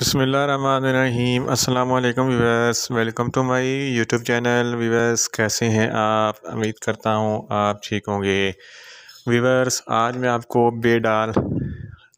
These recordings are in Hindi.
बसमीम अल्लाम viewers welcome to my YouTube channel viewers कैसे हैं आप उम्मीद करता हूँ आप ठीक होंगे विवर्स आज मैं आपको बेडाल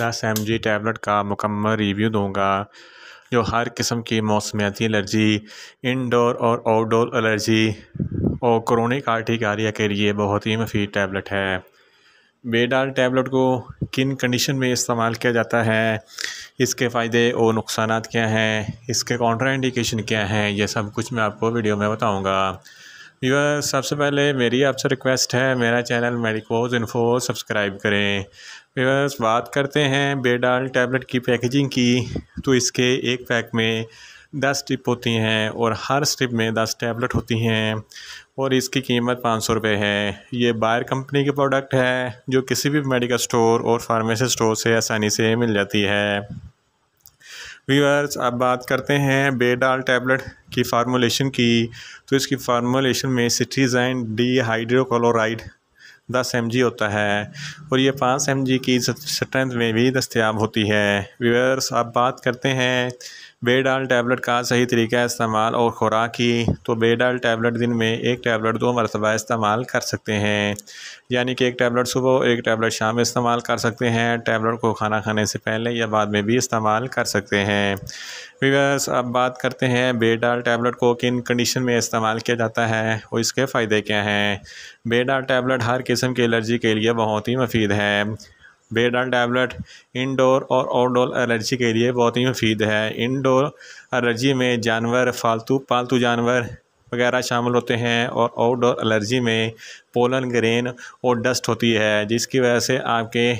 दस एम जी टैबलेट का मुकम्मल रिव्यू दूँगा जो हर किस्म की मौसमियाती एलर्जी इनडोर और आउटडोर एलर्जी और क्रोनिक आर्टिक आर्टिकारिया के लिए बहुत ही मफीद टैबलेट है बेडाल टैबलेट को किन कंडीशन में इस्तेमाल किया जाता है इसके फ़ायदे और नुकसान क्या हैं इसके कॉन्ट्राइंडिकेशन क्या हैं यह सब कुछ मैं आपको वीडियो में बताऊँगा व्यूअर सबसे पहले मेरी आपसे रिक्वेस्ट है मेरा चैनल मेडिकोज इन्फो सब्सक्राइब करें व्यूअर्स बात करते हैं बेडाल टैबलेट की पैकेजिंग की तो इसके एक पैक में दस टिप होती हैं और हर स्टिप में दस टैबलेट होती हैं और इसकी कीमत पाँच सौ रुपये है ये बायर कंपनी की प्रोडक्ट है जो किसी भी मेडिकल स्टोर और फार्मेसी स्टोर से आसानी से मिल जाती है व्यूअर्स अब बात करते हैं बेडाल टैबलेट की फार्मोलेशन की तो इसकी फार्मोलेशन में सिटीजाइन डी हाइड्रोक्लोराइड दस एम होता है और ये पाँच एम की स्ट्रेंथ में भी दस्तियाब होती है व्यूअर्स अब बात करते हैं बेडाल टैबलेट का सही तरीका इस्तेमाल और ख़ुराक की तो बेडाल टैबलेट दिन में एक टैबलेट दो मरतबा इस्तेमाल कर सकते हैं यानी कि एक टैबलेट सुबह एक टैबलेट शाम इस्तेमाल कर सकते हैं टैबलेट को खाना खाने से पहले या बाद में भी इस्तेमाल कर सकते हैं वीवर्स अब बात करते हैं बेडाल टैबलेट को किन कंडीशन में इस्तेमाल किया जाता है और इसके फ़ायदे क्या हैं बेडाल टैबलेट हर किस्म की एलर्जी के लिए बहुत ही मफीद है बेडाल टैबलेट इनडोर और आउटडोर एलर्जी के लिए बहुत ही मुफीद है इनडोर एलर्जी में जानवर फालतू पालतू जानवर वगैरह शामिल होते हैं और आउटडोर एलर्जी में पोलन ग्रेन और डस्ट होती है जिसकी वजह से आपके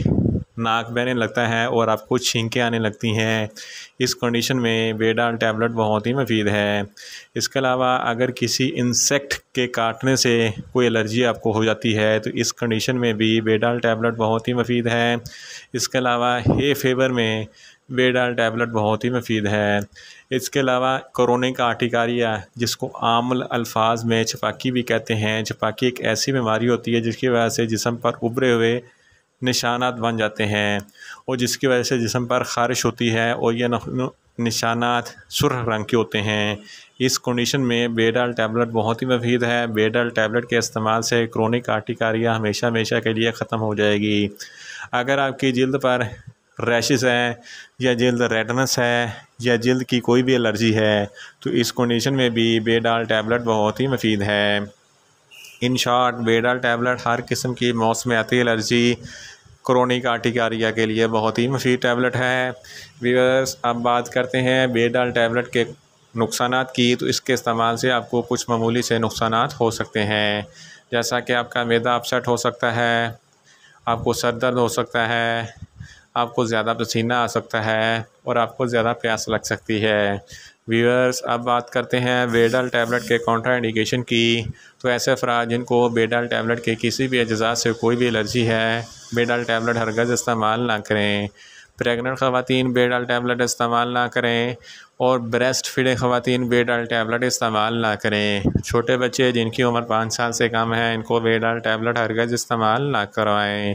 नाक बहने लगता है और आपको छींकें आने लगती हैं इस कंडीशन में बेडाल टैबलेट बहुत ही मफीद है इसके अलावा अगर किसी इंसेक्ट के काटने से कोई एलर्जी आपको हो जाती है तो इस कंडीशन में भी बेडाल टैबलेट बहुत ही मफीद है इसके अलावा हे फेवर में बेडाल टैबलेट बहुत ही मफीद है इसके अलावा का आर्टिकारिया जिसको आमल अल्फाज में छपाकी भी कहते हैं छपाकी एक ऐसी बीमारी होती है जिसकी वजह से जिसम पर उभरे हुए निशानात बन जाते हैं और जिसकी वजह से जिसम पर ख़ारिश होती है और ये निशानात सुरख रंग के होते हैं इस कंडीशन में बेडाल टैबलेट बहुत ही मफीद है बेडाल टैबलेट के इस्तेमाल से क्रोनिक आर्टिकारिया हमेशा हमेशा के लिए ख़त्म हो जाएगी अगर आपकी जल्द पर रैशेस है या जल्द रेडनेस है या जल्द की कोई भी एलर्जी है तो इस कंडीशन में भी बेडाल टैबलेट बहुत ही मफीद है इन शॉर्ट बेडल टैबलेट हर किस्म की मौसम आती एलर्जी क्रोनिक आर्टिकारिया के लिए बहुत ही मफीद टैबलेट है व्यूअर्स अब बात करते हैं बेडल टैबलेट के नुकसान की तो इसके इस्तेमाल से आपको कुछ मामूली से नुकसान हो सकते हैं जैसा कि आपका मैदा अपसेट हो सकता है आपको सर दर्द हो सकता है आपको ज़्यादा पसीना आ सकता है और आपको ज़्यादा प्यास लग सकती है व्यूअर्स अब बात करते हैं बेडल टैबलेट के कॉन्ट्रा इंडिकेशन की तो ऐसे अफराज जिनको बेडल टैबलेट के किसी भी अज्जा से कोई भी एलर्जी है बेडल टैबलेट हरगज़ इस्तेमाल ना करें प्रेगनेंट खातन बेडल टैबलेट इस्तेमाल ना करें और ब्रेस्ट फीडिंग ख़वान बेडल टैबलेट इस्तेमाल ना करें छोटे बच्चे जिनकी उम्र पाँच साल से कम है इनको बेडल टैबलेट हरगज़ इस्तेमाल ना करवाएँ